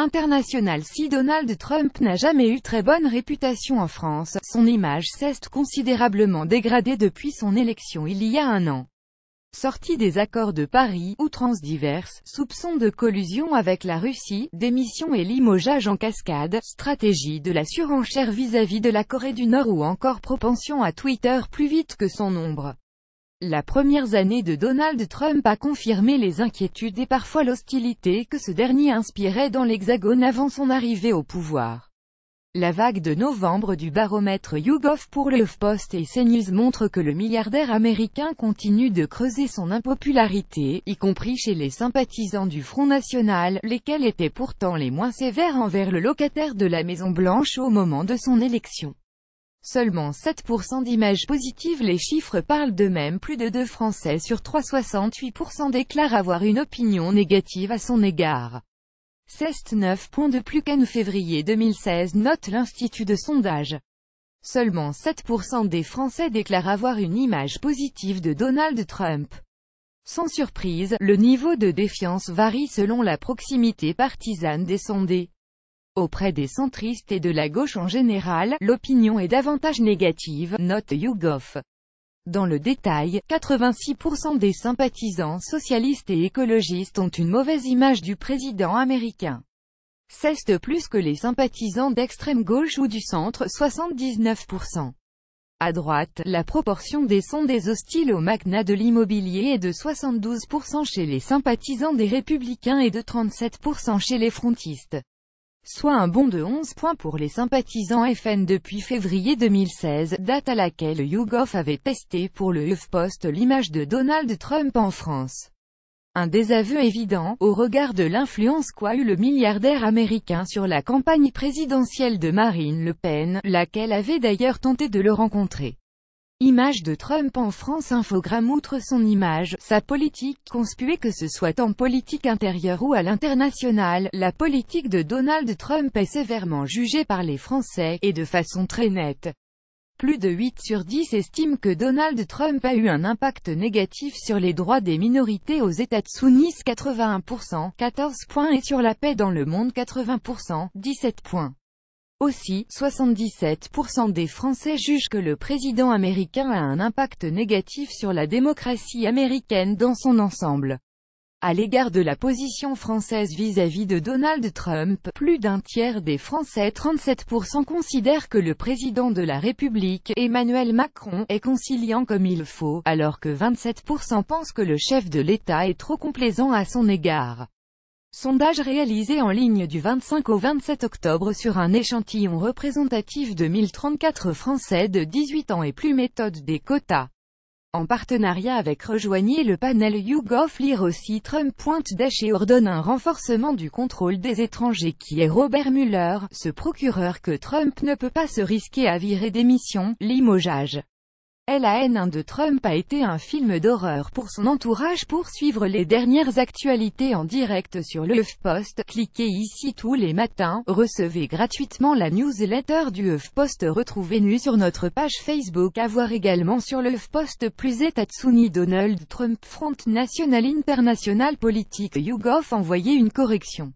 international Si Donald Trump n'a jamais eu très bonne réputation en France, son image s'est considérablement dégradée depuis son élection il y a un an. Sortie des accords de Paris, outrance diverses, soupçons de collusion avec la Russie, démission et limogeage en cascade, stratégie de la surenchère vis-à-vis -vis de la Corée du Nord ou encore propension à Twitter plus vite que son ombre. La première année de Donald Trump a confirmé les inquiétudes et parfois l'hostilité que ce dernier inspirait dans l'Hexagone avant son arrivée au pouvoir. La vague de novembre du baromètre YouGov pour le Post et CNews montre que le milliardaire américain continue de creuser son impopularité, y compris chez les sympathisants du Front National, lesquels étaient pourtant les moins sévères envers le locataire de la Maison-Blanche au moment de son élection. Seulement 7% d'images positives les chiffres parlent d'eux-mêmes plus de 2 Français sur 3 68% déclarent avoir une opinion négative à son égard. 9 points de plus qu'en février 2016 note l'Institut de sondage. Seulement 7% des Français déclarent avoir une image positive de Donald Trump. Sans surprise, le niveau de défiance varie selon la proximité partisane des sondés. Auprès des centristes et de la gauche en général, l'opinion est davantage négative, note YouGov. Dans le détail, 86% des sympathisants socialistes et écologistes ont une mauvaise image du président américain. Ceste plus que les sympathisants d'extrême gauche ou du centre, 79%. À droite, la proportion des sondés hostiles au magnat de l'immobilier est de 72% chez les sympathisants des républicains et de 37% chez les frontistes soit un bond de 11 points pour les sympathisants FN depuis février 2016, date à laquelle YouGov avait testé pour le HuffPost l'image de Donald Trump en France. Un désaveu évident, au regard de l'influence qu'a eu le milliardaire américain sur la campagne présidentielle de Marine Le Pen, laquelle avait d'ailleurs tenté de le rencontrer. Image de Trump en France Infogramme Outre son image, sa politique, conspuée que ce soit en politique intérieure ou à l'international, la politique de Donald Trump est sévèrement jugée par les Français, et de façon très nette. Plus de 8 sur 10 estiment que Donald Trump a eu un impact négatif sur les droits des minorités aux États-Unis 81%, 14 points et sur la paix dans le monde 80%, 17 points. Aussi, 77% des Français jugent que le président américain a un impact négatif sur la démocratie américaine dans son ensemble. À l'égard de la position française vis-à-vis -vis de Donald Trump, plus d'un tiers des Français 37% considèrent que le président de la République, Emmanuel Macron, est conciliant comme il faut, alors que 27% pensent que le chef de l'État est trop complaisant à son égard. Sondage réalisé en ligne du 25 au 27 octobre sur un échantillon représentatif de 1034 Français de 18 ans et plus méthode des quotas. En partenariat avec Rejoignez le panel YouGov lire aussi Trump pointe et ordonne un renforcement du contrôle des étrangers qui est Robert Mueller, ce procureur que Trump ne peut pas se risquer à virer d'émission, limogeage. La haine de Trump a été un film d'horreur pour son entourage pour suivre les dernières actualités en direct sur le HuffPost. Cliquez ici tous les matins, recevez gratuitement la newsletter du HuffPost retrouvez-nous sur notre page Facebook à voir également sur le HuffPost plus états Tatsuni Donald Trump Front National International Politique YouGov envoyez une correction.